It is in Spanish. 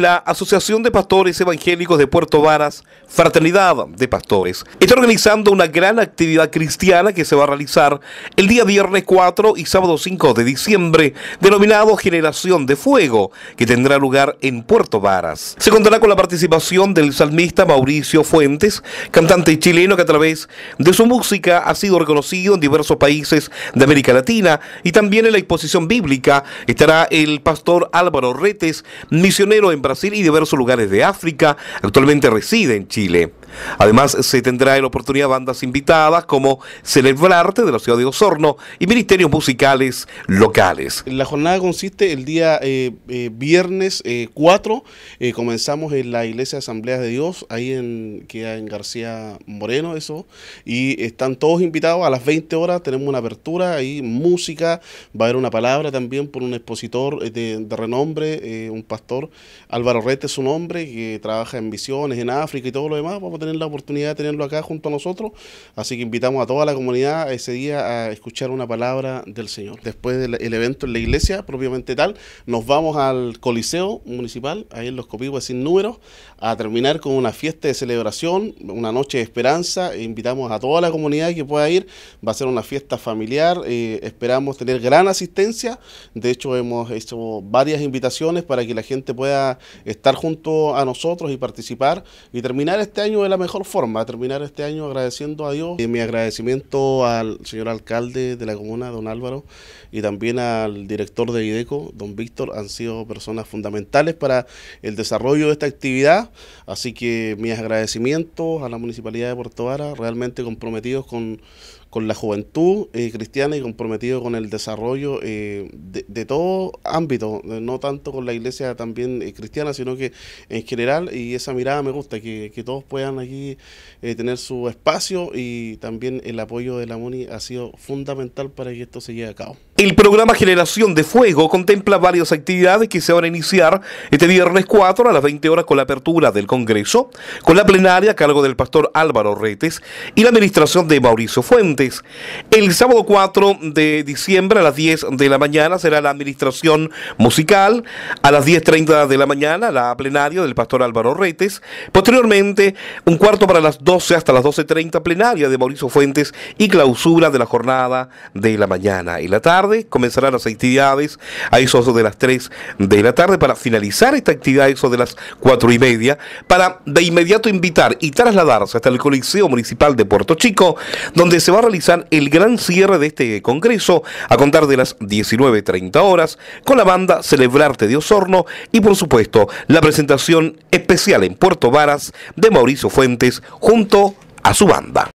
La Asociación de Pastores Evangélicos de Puerto Varas, Fraternidad de Pastores, está organizando una gran actividad cristiana que se va a realizar el día viernes 4 y sábado 5 de diciembre, denominado Generación de Fuego, que tendrá lugar en Puerto Varas. Se contará con la participación del salmista Mauricio Fuentes, cantante chileno que a través de su música ha sido reconocido en diversos países de América Latina y también en la exposición bíblica estará el pastor Álvaro Retes, misionero en Brasil y diversos lugares de África. Actualmente reside en Chile. Además, se tendrá la oportunidad bandas invitadas como Celebrarte de la ciudad de Osorno y ministerios musicales locales. La jornada consiste el día eh, eh, viernes 4, eh, comenzamos en la iglesia de Asamblea de Dios, ahí en, que en García Moreno, eso, y están todos invitados a las 20 horas, tenemos una apertura, ahí música, va a haber una palabra también por un expositor de, renombre, un pastor, Álvaro Rete es su nombre, que trabaja en visiones en África y todo lo demás, tener la oportunidad de tenerlo acá junto a nosotros. Así que invitamos a toda la comunidad ese día a escuchar una palabra del Señor. Después del evento en la iglesia, propiamente tal, nos vamos al Coliseo Municipal, ahí en Los Copigües sin números, a terminar con una fiesta de celebración, una noche de esperanza. E invitamos a toda la comunidad que pueda ir. Va a ser una fiesta familiar. Eh, esperamos tener gran asistencia. De hecho, hemos hecho varias invitaciones para que la gente pueda estar junto a nosotros y participar y terminar este año de la mejor forma, de terminar este año agradeciendo a Dios. Y mi agradecimiento al señor alcalde de la comuna, don Álvaro, y también al director de IDECO, don Víctor, han sido personas fundamentales para el desarrollo de esta actividad. Así que mis agradecimientos a la Municipalidad de Puerto Vara, realmente comprometidos con, con la juventud eh, cristiana y comprometidos con el desarrollo eh, de, todo ámbito, eh, no tanto con la iglesia también cristiana, sino que en general, y esa mirada me gusta, que todos puedan aquí eh, tener su espacio y también el apoyo de la MUNI ha sido fundamental para que esto se lleve a cabo. El programa Generación de Fuego contempla varias actividades que se van a iniciar este viernes 4 a las 20 horas con la apertura del Congreso, con la plenaria a cargo del pastor Álvaro Retes y la administración de Mauricio Fuentes. El sábado 4 de diciembre a las 10 de la mañana será la administración musical, a las 10.30 de la mañana la plenaria del pastor Álvaro Retes, posteriormente un cuarto para las 12 hasta las 12.30 plenaria de Mauricio Fuentes y clausura de la jornada de la mañana y la tarde comenzarán las actividades a eso de las 3 de la tarde para finalizar esta actividad a eso de las 4 y media para de inmediato invitar y trasladarse hasta el Coliseo Municipal de Puerto Chico donde se va a realizar el gran cierre de este congreso a contar de las 19.30 horas con la banda Celebrarte de Osorno y por supuesto la presentación especial en Puerto Varas de Mauricio Fuentes junto a su banda.